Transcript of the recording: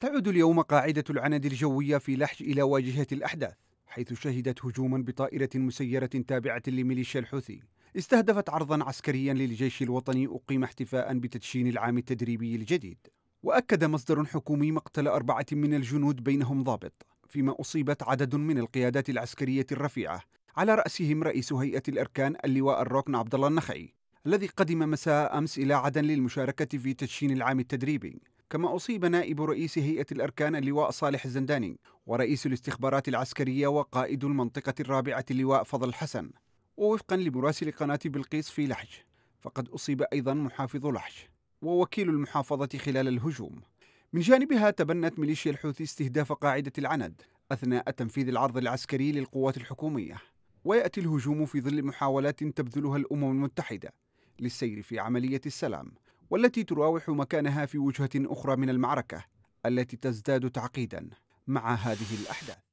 تعود اليوم قاعدة العند الجوية في لحج إلى واجهة الأحداث حيث شهدت هجوما بطائرة مسيرة تابعة لميليشيا الحوثي استهدفت عرضا عسكريا للجيش الوطني أقيم احتفاء بتدشين العام التدريبي الجديد وأكد مصدر حكومي مقتل أربعة من الجنود بينهم ضابط فيما أصيبت عدد من القيادات العسكرية الرفيعة على رأسهم رئيس هيئة الأركان اللواء الركن عبد الله النخعي الذي قدم مساء أمس إلى عدن للمشاركة في تدشين العام التدريبي كما أصيب نائب رئيس هيئة الأركان اللواء صالح الزنداني ورئيس الاستخبارات العسكرية وقائد المنطقة الرابعة اللواء فضل حسن ووفقا لمراسل قناة بلقيس في لحج فقد أصيب أيضا محافظ لحج ووكيل المحافظة خلال الهجوم من جانبها تبنت ميليشيا الحوثي استهداف قاعدة العند أثناء تنفيذ العرض العسكري للقوات الحكومية ويأتي الهجوم في ظل محاولات تبذلها الأمم المتحدة للسير في عملية السلام والتي تراوح مكانها في وجهة أخرى من المعركة التي تزداد تعقيدا مع هذه الأحداث